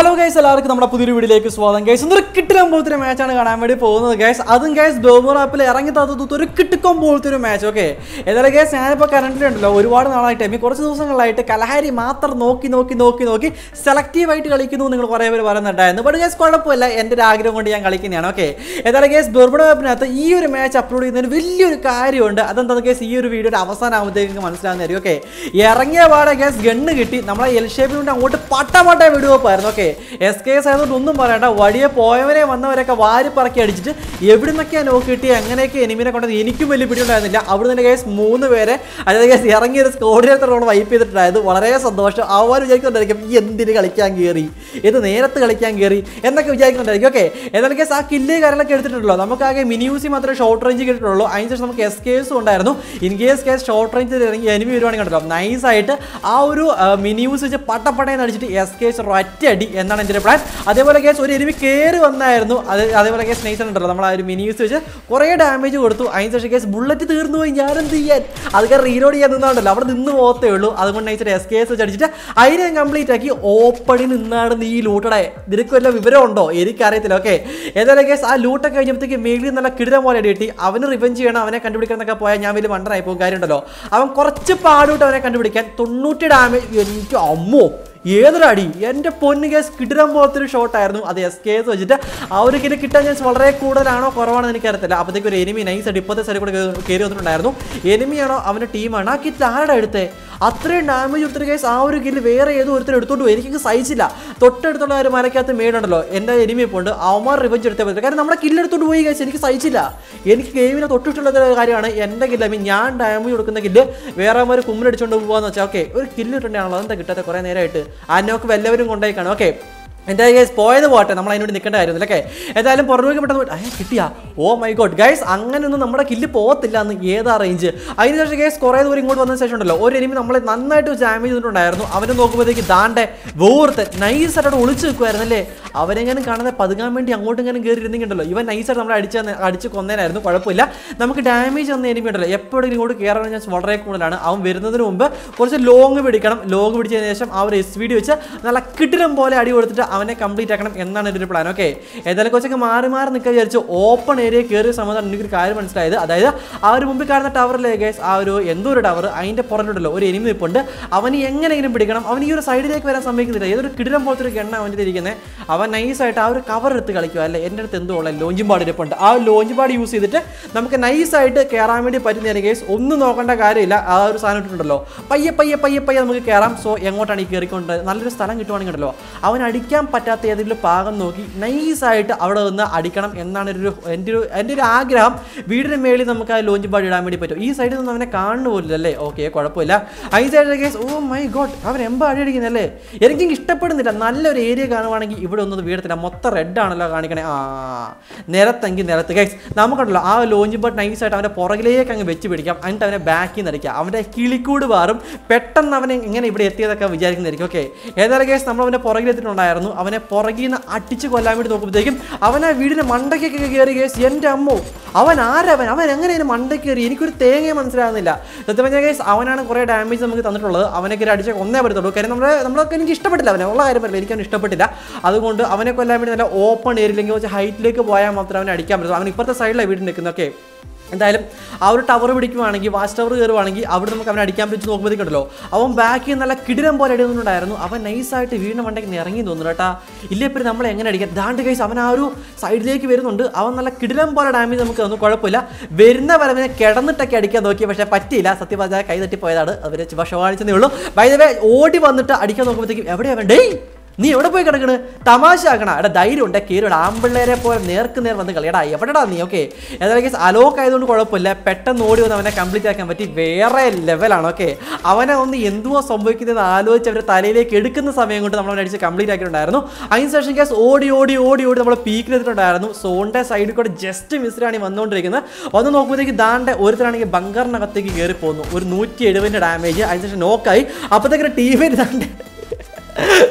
hello guys എല്ലാവർക്കും നമ്മുടെ പുതിയൊരു വീഡിയോയിലേക്ക് സ്വാഗതം ഗൈസ് എന്നൊരു കിട്ടിലും പോലത്തെ മാച്ചാണ് കാണാൻ വേണ്ടി പോകുന്നത് ഗൈസ് അതും ഗൈസ് ഡോബർ ആപ്പിൽ ഇറങ്ങി തത്തൂത്ത് ഒരു കിട്ടിക്കും പോലത്തെ ഒരു മാച്ച് ഓക്കെ എന്തായാലും ഗൈസ് ഞാനിപ്പോൾ കറണ്ടിൽ ഉണ്ടല്ലോ ഒരുപാട് നാളായിട്ട് ഈ കുറച്ച് ദിവസങ്ങളായിട്ട് കലഹാരി മാത്രം നോക്കി നോക്കി നോക്കി നോക്കി സെലക്റ്റീവായിട്ട് കളിക്കുന്നു നിങ്ങൾ കുറേ പേര് പറയുന്നുണ്ടായിരുന്നു ബട്ട് ഗൈസ് കുഴപ്പമില്ല എൻ്റെ ഒരു ആഗ്രഹം കൊണ്ട് ഞാൻ കളിക്കുന്നതാണ് ഓക്കെ എന്തായാലും ഗൈസ് ഡോർബർ ആപ്പിനകത്ത് ഈ ഒരു മാച്ച് അപ്ലോഡ് ചെയ്യുന്നതിന് വലിയൊരു കാര്യമുണ്ട് അതെന്താണെന്ന് ഗൈസ് ഈ ഒരു വീഡിയോയുടെ അവസാനമാകുമ്പോഴത്തേക്ക് മനസ്സിലാകുന്നതായിരിക്കും ഓക്കെ ഇറങ്ങിയ പാടെ ഗൈസ് ഗണ്ണ് കിട്ടി നമ്മളെ എൽ ഷേപ്പിൽ അങ്ങോട്ട് പട്ട വീഡിയോ പോയിരുന്നു ഓക്കെ എസ് കെ എസ് ആയതുകൊണ്ട് ഒന്നും പറയണ്ട വഴിയെ പോയവരെ വന്നവരൊക്കെ വാരി പറക്കി അടിച്ചിട്ട് എവിടെ നിന്നൊക്കെയാണ് നോക്ക് കിട്ടി എനിമിനെ കൊണ്ടത് എനിക്കും വലിയ പിടിയുണ്ടായിരുന്നില്ല അവിടെ നിന്ന് കേസ് മൂന്ന് പേരെ അതായത് കേസ് ഇറങ്ങിയ ഒരു സ്കോഡിനെ വൈപ്പ് ചെയ്തിട്ടുണ്ടായത് വളരെ സന്തോഷം അവർ വിചാരിക്കുന്നുണ്ടായിരിക്കും ഈ എന്തിന് കളിക്കാൻ കയറി ഇത് നേരത്ത് കളിക്കാൻ കയറി എന്നൊക്കെ വിചാരിക്കുന്നുണ്ടായിരിക്കും ഓക്കെ എന്നാലും കേസ് ആ കില്ല് കാര്യങ്ങളൊക്കെ എടുത്തിട്ടുള്ളൂ നമുക്ക് ആകെ മിനിയൂസി മാത്രമേ ഷോർട്ട് റേഞ്ച് കിട്ടിയിട്ടുള്ളൂ ശേഷം നമുക്ക് എസ് കേസും ഉണ്ടായിരുന്നു in case case short range ഇറങ്ങി എനിമി വരുവാണെങ്കിൽ കണ്ടല്ലോ നൈസായിട്ട് ആ ഒരു മിനിയൂസ് വെച്ച് പട്ടപ്പടയെന്ന് അടിച്ചിട്ട് എസ് കേസ് ഒറ്റ അടി എന്നാണ് എൻ്റെ ഒരു പ്ലാൻ അതേപോലെ കേസ് ഒരു എരുവി കയറി വന്നായിരുന്നു അത് അതേപോലെ കേസ് നെയ്സൺ ഉണ്ടല്ലോ നമ്മൾ ആ ഒരു മിനി യൂസ് വെച്ച് കുറേ ഡാമേജ് കൊടുത്തു അതിന് ശേഷം കേസ് ബുള്ളറ്റ് തീർന്നു പോയി ഞാനെന്ത് ചെയ്യാൻ അതുകാരെ റീലോഡ് ചെയ്യാൻ നിന്നാണ്ടല്ലോ അവിടെ നിന്ന് പോകത്തേ ഉള്ളൂ അതുകൊണ്ട് നൈസിൻ്റെ എസ് കെ എസ് വെച്ച് അടിച്ചിട്ട് അതിനെ കംപ്ലീറ്റ് ആക്കി ഓപ്പണിൽ നിന്നാണ് നീ ലൂട്ടടെ നിനക്ക് വല്ല വിവരമുണ്ടോ എനിക്കറിയത്തില്ല ഓക്കെ ഏതായാലും കേസ് ആ ലൂട്ടൊക്കെ കഴിഞ്ഞപ്പോഴത്തേക്ക് മേലിൽ നല്ല കിടിലം പോലെ കിട്ടി അവന് റിവഞ്ച് ചെയ്യണം അവനെ കണ്ടുപിടിക്കാൻ എന്നൊക്കെ പോയാൽ ഞാൻ വലിയ വണ്ടറായി പോകും കാര്യമുണ്ടല്ലോ അവൻ കുറച്ച് പാടൂട്ട് അവനെ കണ്ടുപിടിക്കാൻ തൊണ്ണൂറ്റി ഡാമേജ് എനിക്ക് അമ്മോ ഏതൊരടി എൻ്റെ പൊന്ന് കേസ് കിടിലം പോലത്തെ ഒരു ഷോട്ടായിരുന്നു അത് എസ് കെ എസ് വെച്ചിട്ട് ആ ഒരു കിലോ കിട്ടാൻ ചാൻസ് വളരെ കൂടുതലാണോ കുറവാണോ അറിയത്തില്ല അപ്പോഴത്തേക്ക് ഒരു എനിമി നൈസ് അടി ഇപ്പോഴത്തെ സൈഡിൽ കൂടെ കയറി വന്നിട്ടുണ്ടായിരുന്നു എനിമിയാണോ അവൻ്റെ ടീമാണ് ആ കിറ്റ് ആരുടെ അടുത്തേ അത്രയും ഡാമേജ് കൊടുത്തൊരു കേസ് ആ ഒരു കില്ല് വേറെ ഏതോ ഒരുത്തരും എടുത്തോണ്ട് പോകും എനിക്ക് സഹിച്ചില്ല തൊട്ടടുത്തുള്ള ഒരു മലക്കകത്ത് മേടുണ്ടല്ലോ എൻ്റെ എനിമി പോണ്ട് അവന്മാർ റിവഞ്ച് എടുത്തേ പറ്റില്ല കാരണം നമ്മുടെ കില്ലെടുത്തോണ്ട് എടുത്തോണ്ട് പോയി കേസ് എനിക്ക് സഹിച്ചില്ല എനിക്ക് ഗെയിമിനെ തൊട്ടിട്ടുള്ള കാര്യമാണ് എൻ്റെ കില്ല ഐ മീൻ ഞാൻ ഡാമേജ് കൊടുക്കുന്ന കില്ല് വേറെ അവന്മാർ കുമ്മിലടിച്ചുകൊണ്ട് പോകുകയെന്ന് വെച്ചാൽ ഓക്കെ ഒരു കില്ല് കിട്ടേണ്ടതാണല്ലോ അതെന്താ കിട്ടാത്ത കുറേ നേരമായിട്ട് അനോക്ക് വല്ലവരും കൊണ്ടുപോയി കാണും ഓക്കെ എൻ്റെ ഗൈസ് പോയത് പോട്ടെ നമ്മൾ അതിനോട് നിൽക്കേണ്ട കാര്യമൊന്നുമില്ല ഓക്കെ ഏതായാലും പുറമേക്ക് പെട്ടെന്ന് അയ്യ കിട്ടിയ ഓ മൈ ഗോഡ് ഗൈസ് അങ്ങനെയൊന്നും നമ്മുടെ കില്ല് പോകത്തില്ല എന്ന് ഏതാ റേഞ്ച് അതിനുശേഷം ഗൈസ് കുറേ ദൂരം ഇങ്ങോട്ട് വന്ന ശേഷം ഉണ്ടല്ലോ ഒരു എനിമി നമ്മളെ നന്നായിട്ട് ഡാമേജ് ചെയ്തിട്ടുണ്ടായിരുന്നു അവനെ നോക്കുമ്പോഴത്തേക്ക് ദാണ്ടെ വേർത്ത് നൈസായിട്ട് ഒളിച്ച് നിൽക്കുമായിരുന്നു അല്ലേ അവരെങ്ങനെ കാണാതെ പതുങ്ങാൻ വേണ്ടി അങ്ങോട്ടും ഇങ്ങനെ കയറി ഇരുന്നിട്ടുണ്ടല്ലോ ഇവൻ നൈസായിട്ട് നമ്മളെ അടിച്ച് അടിച്ച് കൊന്നേനായിരുന്നു കുഴപ്പമില്ല നമുക്ക് ഡാമേജ് വന്ന എനിമി ഉണ്ടല്ലോ എപ്പോഴും ഇങ്ങോട്ട് കയറാൻ ഞാൻ വളരെ കൂടുതലാണ് അവൻ വരുന്നതിന് മുമ്പ് കുറച്ച് ലോങ് പിടിക്കണം ലോങ് പിടിച്ചതിന് ശേഷം ആ ഒരു എസ് വി ഡി വെച്ച് നല്ല കിട്ടിലും പോലെ അടി കൊടുത്തിട്ട് അവനെ കംപ്ലീറ്റ് ആക്കണം എന്നാണ് എൻ്റെ ഒരു പ്ലാൻ ഓക്കെ ഏതായാലും കുറച്ചൊക്കെ മാറി മാറി നിൽക്കുക വിചാരിച്ച് ഓപ്പൺ ഏരിയ കയറിയ സമയത്താണ് എനിക്കൊരു കാര്യം മനസ്സിലായത് അതായത് ആ ഒരു മുമ്പിൽ കാണുന്ന ടവറിലെ ഗേസ് ആ ഒരു എന്തോ ഒരു ടവർ അതിൻ്റെ പുറത്തുണ്ടല്ലോ ഒരു എനിമി നിൽപ്പുണ്ട് അവന് എങ്ങനെയെങ്കിലും പിടിക്കണം അവൻ ഈ ഒരു സൈഡിലേക്ക് വരാൻ സമ്മതിക്കുന്നില്ല ഏതൊരു കിടിലം പോലത്തെ ഒരു എണ്ണ അവൻ്റെ ഇരിക്കുന്നത് അവൻ നൈസായിട്ട് ആ ഒരു കവർ എടുത്ത് കളിക്കുക അല്ലേ എൻ്റെ അടുത്ത് എന്തോ ഉള്ള ലോഞ്ചും പാട് ഇരിപ്പുണ്ട് ആ ലോഞ്ച് പാട് യൂസ് ചെയ്തിട്ട് നമുക്ക് നൈസായിട്ട് കയറാൻ വേണ്ടി പറ്റുന്ന ഗേസ് ഒന്നും നോക്കേണ്ട കാര്യമില്ല ആ ഒരു സാധനം ഇട്ടിട്ടുണ്ടല്ലോ പയ്യെ പയ്യെ പയ്യെ പയ്യെ നമുക്ക് കയറാം സോ എങ്ങോട്ടാണ് ഈ കയറിക്കൊണ്ട് നല്ലൊരു സ്ഥലം കിട്ടുവാണെങ്കിൽ ഉണ്ടല്ലോ അവൻ അടിക്കാൻ അടിക്കാൻ പറ്റാത്ത ഏതെങ്കിലും പാകം നോക്കി നൈസായിട്ട് അവിടെ നിന്ന് അടിക്കണം എന്നാണ് ഒരു എൻ്റെ ഒരു എൻ്റെ ഒരു ആഗ്രഹം വീടിന് മേളിൽ നമുക്ക് ആ ലോഞ്ച് പാടി ഇടാൻ വേണ്ടി പറ്റും ഈ സൈഡിൽ നിന്ന് അവനെ കാണുന്നു പോലും അല്ലേ ഓക്കെ കുഴപ്പമില്ല ഐ സൈഡിലെ കേസ് ഓ മൈ ഗോഡ് അവൻ എമ്പ അടി അടിക്കുന്നല്ലേ എനിക്കും ഇഷ്ടപ്പെടുന്നില്ല നല്ലൊരു ഏരിയ കാണുവാണെങ്കിൽ ഇവിടെ ഒന്നും വീടത്തില്ല മൊത്തം റെഡ് ആണല്ലോ കാണിക്കണേ ആ നിരത്തെങ്കിൽ നിരത്ത് ഗൈസ് നമുക്കുണ്ടല്ലോ ആ ലോഞ്ച് പാട്ട് നൈസായിട്ട് അവൻ്റെ പുറകിലേക്ക് അങ്ങ് വെച്ച് പിടിക്കാം എന്നിട്ട് അവനെ ബാക്കിൽ നിന്ന് അടിക്കാം അവൻ്റെ കിളിക്കൂട് മാറും പെട്ടെന്ന് അവനെ ഇങ്ങനെ ഇവിടെ എത്തിയതൊക്കെ വിചാരിക്കുന്നതായിരിക്കും ഓക്കെ ഏതായാലും കേസ് നമ്മൾ അവൻ്റെ പുറകിലെത്തിയിട്ടുണ്ടായിരുന്നു വന്നു അവനെ പുറകിൽ നിന്ന് അടിച്ച് കൊല്ലാൻ വേണ്ടി നോക്കുമ്പോഴത്തേക്കും അവൻ ആ വീടിന് മണ്ടയ്ക്കൊക്കെ കയറി കേസ് എൻ്റെ അമ്മോ അവൻ ആരവൻ അവൻ എങ്ങനെയാണ് മണ്ട മണ്ടയ്ക്ക് കയറി എനിക്കൊരു തേങ്ങയെ മനസ്സിലാകുന്നില്ല സത്യം പറഞ്ഞാൽ കേസ് അവനാണ് കുറേ ഡാമേജ് നമുക്ക് തന്നിട്ടുള്ളത് അവനെ കയറി അടിച്ച ഒന്നേ പറ്റത്തുള്ളൂ കാര്യം നമ്മുടെ നമ്മളൊക്കെ എനിക്ക് ഇഷ്ടപ്പെട്ടില്ല അവനെ ഉള്ള കാര്യം പറ്റില്ല എനിക്ക് അവൻ ഇഷ്ടപ്പെട്ടില്ല അതുകൊണ്ട് അവനെ കൊല്ലാൻ വേണ്ടി നല്ല ഓപ്പൺ ഏരിയയിലെങ്കിൽ കുറച്ച് ഹൈറ്റിലേക്ക് പോയാൽ മാത്രമേ അവനെ അടിക്കാൻ പറ്റുള്ളൂ അവൻ ഇപ്പോഴത്തെ സൈഡിലാണ് വീട് നിൽക്കുന്നത് ഓക്കെ എന്തായാലും ആ ഒരു ടവർ പിടിക്കുവാണെങ്കിൽ വാച്ച് ടവർ കയറുവാണെങ്കിൽ അവിടെ നമുക്ക് അവനെ അടിക്കാൻ പറ്റി നോക്കുമ്പോഴത്തേക്കുണ്ടല്ലോ അവൻ ബാക്കിൽ നല്ല കിടിരം പോലെ അടിയുന്നുണ്ടായിരുന്നു അവൻ നൈസായിട്ട് വീണ വണ്ടേക്ക് ഇറങ്ങി തോന്നുന്നു കേട്ടാ ഇല്ലേ പിന്നെ നമ്മൾ എങ്ങനെ അടിക്കാം ദാണ്ട് കൈസ് അവൻ ആ ഒരു സൈഡിലേക്ക് വരുന്നുണ്ട് അവൻ നല്ല കിടിലം പോലെ ഡാമേജ് നമുക്ക് തന്നു കുഴപ്പമില്ല വരുന്ന വരവിനെ കിടന്നിട്ടൊക്കെ അടിക്കാൻ നോക്കി പക്ഷേ പറ്റിയില്ല സത്യം പറഞ്ഞാൽ കൈ തട്ടിപ്പോയതാണ് അവരെ വിഷമാണിച്ചതേ ഉള്ളൂ വൈദ്യവേ ഓടി വന്നിട്ട് അടിക്കാൻ നോക്കുമ്പോഴത്തേക്കും എവിടെയാണ് ഡേയ് നീ എവിടെ പോയി കിടക്കണ് തമാശ ആക്കണ എടാ ധൈര്യം ഉണ്ട് കീരോട് ആമ്പിള്ളേരെ പോലെ നേർക്ക് നേർ വന്ന് കളിയടാ എവിടെടാ നീ ഓക്കെ ഏതായാലും കേസ് അലോക്ക് ആയതുകൊണ്ട് കുഴപ്പമില്ല പെട്ടെന്ന് ഓടി വന്ന് അവനെ കംപ്ലീറ്റ് ആക്കാൻ പറ്റി വേറെ ലെവലാണ് ഓക്കെ അവനെ ഒന്ന് എന്തുവോ സംഭവിക്കുന്നത് ആലോചിച്ച് അവരുടെ തലയിലേക്ക് എടുക്കുന്ന സമയം കൊണ്ട് നമ്മൾ അടിച്ച് കംപ്ലീറ്റ് ആക്കിയിട്ടുണ്ടായിരുന്നു അതിന് ശേഷം കേസ് ഓടി ഓടി ഓടി ഓടി നമ്മൾ പീക്കിൽ എത്തിയിട്ടുണ്ടായിരുന്നു സോണിൻ്റെ സൈഡിൽ കൂടെ ജസ്റ്റ് മിസ്സിലാണ് വന്നുകൊണ്ടിരിക്കുന്നത് ഒന്ന് നോക്കുമ്പോഴത്തേക്ക് ദാണ്ടെ ഒരുത്തരാണെങ്കിൽ ബങ്കറിനകത്തേക്ക് കയറി പോകുന്നു ഒരു നൂറ്റി എഴുപതിൻ്റെ ഡാമേജ് ശേഷം നോക്കായി അപ്പോഴത്തേക്കൊരു ടീമിൽ ദാണ്ടെ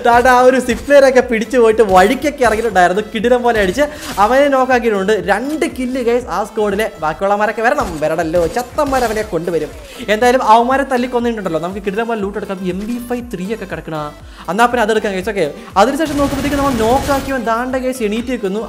താണ്ട് ആ ഒരു സിക്സ് പ്ലെയറൊക്കെ പിടിച്ചു പോയിട്ട് വഴിക്കൊക്കെ ഇറങ്ങിയിട്ടുണ്ടായിരുന്നു കിടിലം പോലെ അടിച്ച് അവനെ നോക്കാക്കിയിട്ടുണ്ട് രണ്ട് കില്ല് ഗൈസ് ആ സ്കോഡിലെ ബാക്കിയുള്ളമാരൊക്കെ വരണം വരണല്ലോ ചത്തന്മാർ അവനെ കൊണ്ടുവരും എന്തായാലും അവന്മാരെ തല്ലിക്കൊന്നിട്ടുണ്ടല്ലോ നമുക്ക് കിടിലം പോലെ ലൂട്ട് എടുക്കാം എം ബി ഫൈവ് ത്രീ ഒക്കെ കിടക്കണ എന്നാൽ പിന്നെ അതെടുക്കാം ഗൈസ് ഓക്കെ അതിനുശേഷം നോക്കുമ്പോഴത്തേക്കും നമ്മൾ നോക്കാക്കിയവൻ ദാണ്ട ഗൈസ് എണീറ്റ്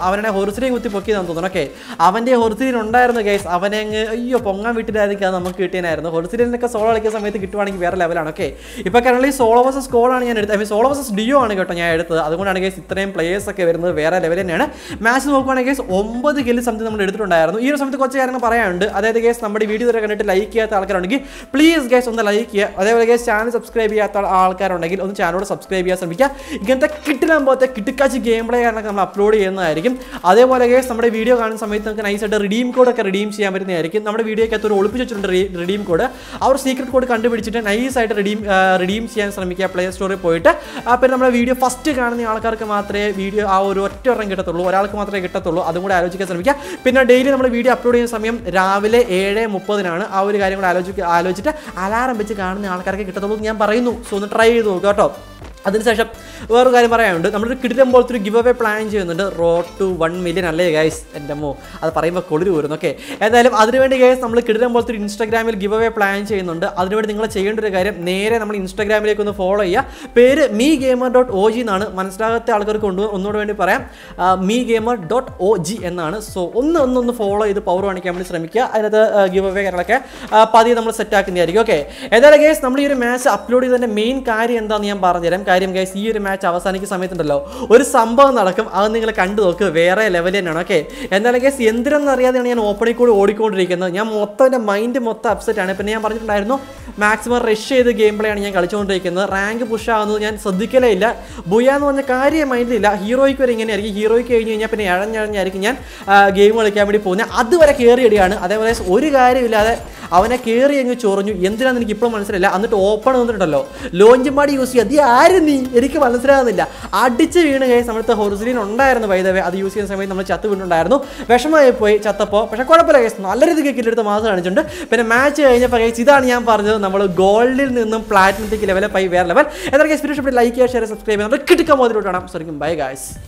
അവനെ ഹൊറിസിനെയും കുത്തി പൊക്കിയെന്ന് തോന്നുന്നു ഓക്കെ അവൻ്റെ ഹൊറിസിലിൻ ഉണ്ടായിരുന്നു ഗൈസ് അവനെ അങ്ങ് അയ്യോ പൊങ്ങാൻ വീട്ടിലായിരിക്കും അത് നമുക്ക് കിട്ടിയതായിരുന്നു ഹൊറിസിലിനൊക്കെ സോളോ കളിക്കുന്ന സമയത്ത് കിട്ടുവാണെങ്കിൽ വേറെ ലെവലാണ് ഓക്കെ ഇപ്പോൾ കറണ്ട്ലി സോളോ വേഴ്സസ് സ്കോളാണ് ഞാൻ എടുത്തത് ഐ മീൻ സോളോ സോളോസസ് ഡിയോ ആണ് കേട്ടോ ഞാൻ എടുത്തത് അതുകൊണ്ടാണ് കേസ് ഇത്രയും പ്ലേയേഴ്സ് ഒക്കെ വരുന്നത് വേറെ ലെവൽ തന്നെയാണ് മാച്ച് നോക്കുവാണെങ്കിൽ കേസ് ഒമ്പത് കിൽ സംതിങ് നമ്മൾ എടുത്തിട്ടുണ്ടായിരുന്നു ഈ ഒരു സമയത്ത് കുറച്ച് കാര്യങ്ങൾ പറയാനുണ്ട് അതായത് കേസ് നമ്മുടെ വീഡിയോ വരെ കണ്ടിട്ട് ലൈക്ക് ചെയ്യാത്ത ആൾക്കാരുണ്ടെങ്കിൽ പ്ലീസ് ഗേസ് ഒന്ന് ലൈക്ക് ചെയ്യുക അതേപോലെ കേസ് ചാനൽ സബ്സ്ക്രൈബ് ചെയ്യാത്ത ആൾക്കാരുണ്ടെങ്കിൽ ഒന്ന് ചാനലോട് സബ്സ്ക്രൈബ് ചെയ്യാൻ ശ്രമിക്കുക ഇങ്ങനത്തെ കിട്ടിലാൻ പോലത്തെ കിട്ടിക്കാച്ച് ഗെയിം പ്ലേ കാരണം നമ്മൾ അപ്ലോഡ് ചെയ്യുന്നതായിരിക്കും അതേപോലെ കേസ് നമ്മുടെ വീഡിയോ കാണുന്ന സമയത്ത് നമുക്ക് നൈസായിട്ട് റിഡീം കോഡൊക്കെ റിഡീം ചെയ്യാൻ പറ്റുന്നതായിരിക്കും നമ്മുടെ വീഡിയോക്കകത്ത് ഒരു ഒളിപ്പിച്ച് വെച്ചിട്ടുണ്ട് റിഡീം കോഡ് ആ ഒരു സീക്രട്ട് കോഡ് കണ്ടുപിടിച്ചിട്ട് നൈസായിട്ട് റിഡീം റിഡീം ചെയ്യാൻ ശ്രമിക്കുക പ്ലേ സ്റ്റോറിൽ പോയിട്ട് ആ പിന്നെ നമ്മുടെ വീഡിയോ ഫസ്റ്റ് കാണുന്ന ആൾക്കാർക്ക് മാത്രമേ വീഡിയോ ആ ഒരു ഒറ്റ ഒരെണ്ണം കിട്ടത്തുള്ളൂ ഒരാൾക്ക് മാത്രമേ കിട്ടത്തുള്ളൂ അതും കൂടെ ആലോചിക്കാൻ ശ്രമിക്കുക പിന്നെ ഡെയിലി നമ്മൾ വീഡിയോ അപ്ലോഡ് ചെയ്യുന്ന സമയം രാവിലെ ഏഴ് മുപ്പതിനാണ് ആ ഒരു കാര്യം കൂടെ ആലോചിക്കുക ആലോചിച്ചിട്ട് അലാറം വെച്ച് കാണുന്ന ആൾക്കാർക്ക് കിട്ടത്തുള്ളൂ ഞാൻ പറയുന്നു സോ ഒന്ന് ട്രൈ ചെയ്ത് നോക്കുക കേട്ടോ അതിനുശേഷം വേറൊരു കാര്യം പറയാനുണ്ട് നമ്മളൊരു കിടിലം പോലത്തെ ഒരു ഗിവ് അവേ പ്ലാൻ ചെയ്യുന്നുണ്ട് റോ ടു വൺ മില്യൺ അല്ലേ ഗൈസ് എൻ്റെ അമ്മോ അത് പറയുമ്പോൾ കൊളിരി വരുന്നു ഓക്കെ ഏതായാലും അതിനുവേണ്ടി ഗൈസ് നമ്മൾ കിടിലം പോലത്തെ ഒരു ഇൻസ്റ്റാഗ്രാമിൽ ഗിവ് അവേ പ്ലാൻ ചെയ്യുന്നുണ്ട് അതിനുവേണ്ടി നിങ്ങൾ ചെയ്യേണ്ട ഒരു കാര്യം നേരെ നമ്മൾ ഇൻസ്റ്റാഗ്രാമിലേക്ക് ഒന്ന് ഫോളോ ചെയ്യുക പേര് me gamer dot O G എന്നാണ് മനസ്സിലാകാത്ത ആൾക്കാർക്ക് കൊണ്ട് ഒന്നുകൂടെ വേണ്ടി പറയാം me gamer dot O G എന്നാണ് സോ ഒന്ന് ഒന്നൊന്ന് ഫോളോ ചെയ്ത് പവർ കാണിക്കാൻ വേണ്ടി ശ്രമിക്കുക അതിനകത്ത് ഗിവ് അവേ കാര്യങ്ങളൊക്കെ പതിയെ നമ്മൾ സെറ്റാക്കുന്നതായിരിക്കും ഓക്കെ ഏതായാലും ഗൈസ് നമ്മൾ ഈ ഒരു മാച്ച് അപ്ലോഡ് ചെയ്തതിൻ്റെ മെയിൻ കാര്യം എന്താണെന്ന് ഞാൻ പറഞ്ഞുതരാം കാര്യം ഗൈസ് ഈ ഒരു മാച്ച് അവസാനിക്കുന്ന സമയത്തുണ്ടല്ലോ ഒരു സംഭവം നടക്കും അത് നിങ്ങൾ കണ്ടു നോക്ക് വേറെ ലെവൽ തന്നെയാണ് ഓക്കെ എന്നാലും ഗൈസ് എന്തിനെന്നറിയാതെയാണ് ഞാൻ ഓപ്പണിൽ കൂടി ഓടിക്കൊണ്ടിരിക്കുന്നത് ഞാൻ മൊത്തം എൻ്റെ മൈൻഡ് മൊത്തം അപ്സെറ്റ് ആണ് പിന്നെ ഞാൻ പറഞ്ഞിട്ടുണ്ടായിരുന്നു മാക്സിമം റഷ് ചെയ്ത് ഗെയിം പ്ലേ ആണ് ഞാൻ കളിച്ചുകൊണ്ടിരിക്കുന്നത് റാങ്ക് പുഷ് ആവുന്നത് ഞാൻ ശ്രദ്ധിക്കലേ ഇല്ല ബുയ എന്ന് പറഞ്ഞ കാര്യം മൈൻഡിലില്ല ഹീറോയ്ക്ക് വരെ ഇങ്ങനെയായിരിക്കും ഹീറോയ്ക്ക് കഴിഞ്ഞ് കഴിഞ്ഞാൽ പിന്നെ ഇഴഞ്ഞഴഞ്ഞായിരിക്കും ഞാൻ ഗെയിം കളിക്കാൻ വേണ്ടി പോകുന്നത് അതുവരെ കയറിയിടുകയാണ് അതേപോലെ ഒരു കാര്യമില്ലാതെ അവനെ കയറി അങ്ങ് ചൊറിഞ്ഞു എന്തിനാന്ന് എനിക്ക് ഇപ്പോൾ മനസ്സിലായില്ല എന്നിട്ട് ഓപ്പൺ വന്നിട്ടുണ്ടല്ലോ ലോഞ്ച് യൂസ് ചെയ്യുക അത് ആരും നീ എനിക്ക് മനസ്സിലാകുന്നില്ല അടിച്ച് വീണ് കഴിഞ്ഞ സമയത്ത് ഹൊറിസിലിൻ ഉണ്ടായിരുന്നു വൈദവേ അത് യൂസ് ചെയ്യുന്ന സമയത്ത് നമ്മൾ ചത്ത് വീണ്ടുണ്ടായിരുന്നു വിഷമമായി പോയി ചത്തപ്പോൾ പക്ഷേ കുഴപ്പമില്ല കേസ് നല്ല രീതിക്ക് കിട്ടിയെടുത്ത് മാസം കാണിച്ചിട്ടുണ്ട് പിന്നെ മാച്ച് കഴിഞ്ഞപ്പോൾ കേസ് ഇതാണ് ഞാൻ പറഞ്ഞത് നമ്മൾ ഗോൾഡിൽ നിന്നും പ്ലാറ്റിനത്തേക്ക് ലെവലപ്പായി വേറെ ലെവൽ എന്തൊക്കെ സ്പിരിറ്റ് ലൈക്ക് ചെയ്യുക ഷെയർ സബ്സ്ക്രൈബ് ചെയ്യുന്നത് കിട്ടിക്കാൻ പോകുന്നതിലോട്ടാണ് ശരിക്കും ബൈ ഗായ്സ്